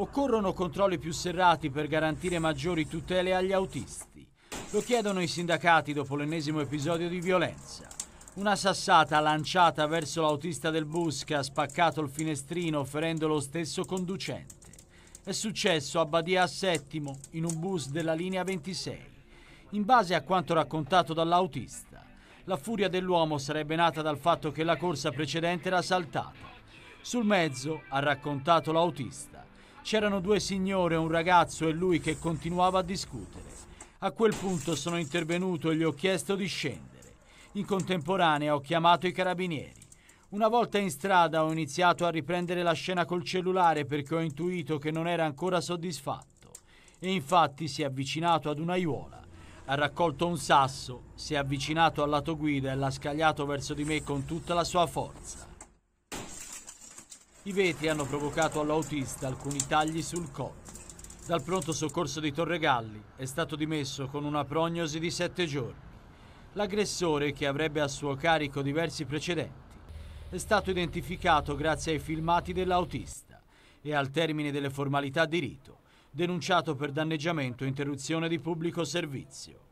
Occorrono controlli più serrati per garantire maggiori tutele agli autisti. Lo chiedono i sindacati dopo l'ennesimo episodio di violenza. Una sassata lanciata verso l'autista del bus che ha spaccato il finestrino ferendo lo stesso conducente. È successo a Badia a Settimo in un bus della linea 26. In base a quanto raccontato dall'autista, la furia dell'uomo sarebbe nata dal fatto che la corsa precedente era saltata. Sul mezzo, ha raccontato l'autista, C'erano due signore, un ragazzo e lui che continuava a discutere. A quel punto sono intervenuto e gli ho chiesto di scendere. In contemporanea ho chiamato i carabinieri. Una volta in strada ho iniziato a riprendere la scena col cellulare perché ho intuito che non era ancora soddisfatto. E infatti si è avvicinato ad un'aiuola, ha raccolto un sasso, si è avvicinato al lato guida e l'ha scagliato verso di me con tutta la sua forza. I vetri hanno provocato all'autista alcuni tagli sul collo. Dal pronto soccorso di Torregalli è stato dimesso con una prognosi di sette giorni. L'aggressore, che avrebbe a suo carico diversi precedenti, è stato identificato grazie ai filmati dell'autista e al termine delle formalità di rito, denunciato per danneggiamento e interruzione di pubblico servizio.